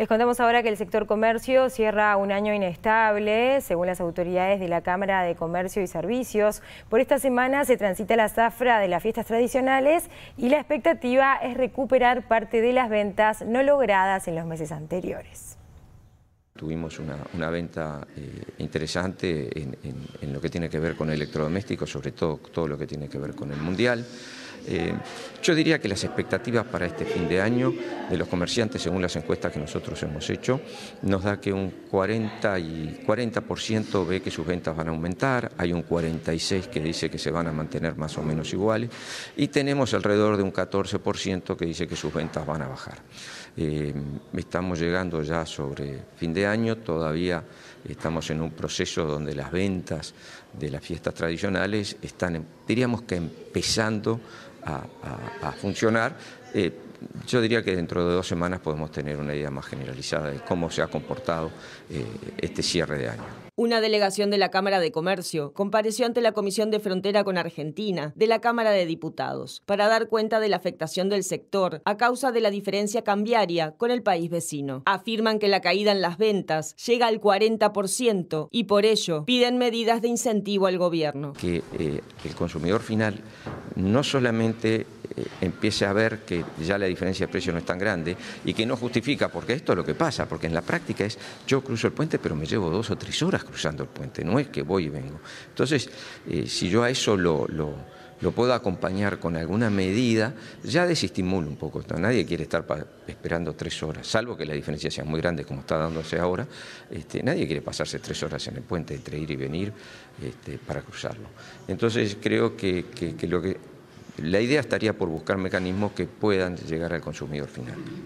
Les contamos ahora que el sector comercio cierra un año inestable, según las autoridades de la Cámara de Comercio y Servicios. Por esta semana se transita la zafra de las fiestas tradicionales y la expectativa es recuperar parte de las ventas no logradas en los meses anteriores. Tuvimos una, venta eh, interesante en, lo que tiene que ver con electrodomésticos, sobre todo todo lo que tiene que ver con el mundial. Eh, yo diría que las expectativas para este fin de año de los comerciantes, según las encuestas que nosotros hemos hecho, nos da que un 40, y 40 ve que sus ventas van a aumentar, hay un 46 que dice que se van a mantener más o menos iguales y tenemos alrededor de un 14% que dice que sus ventas van a bajar. Eh, estamos llegando ya sobre fin de año, todavía estamos en un proceso donde las ventas de las fiestas tradicionales están, diríamos que empezando a, funcionar. Eh, yo diría que dentro de dos semanas podemos tener una idea más generalizada de cómo se ha comportado eh, este cierre de año. Una delegación de la Cámara de Comercio compareció ante la Comisión de Frontera con Argentina de la Cámara de Diputados para dar cuenta de la afectación del sector a causa de la diferencia cambiaria con el país vecino. Afirman que la caída en las ventas llega al 40% y por ello piden medidas de incentivo al gobierno. Que eh, el consumidor final no solamente eh, empiece a ver que ya la diferencia de precio no es tan grande y que no justifica, porque esto es lo que pasa, porque en la práctica es yo cruzo el puente pero me llevo dos o tres horas cruzando el puente, no es que voy y vengo. Entonces, eh, si yo a eso lo, puedo acompañar con alguna medida, ya desestimulo un poco. Nadie quiere estar esperando tres horas, salvo que la diferencia sea muy grande como está dándose ahora. Este, nadie quiere pasarse tres horas en el puente entre ir y venir este, para cruzarlo. Entonces, creo que lo que... La idea estaría por buscar mecanismos que puedan llegar al consumidor final.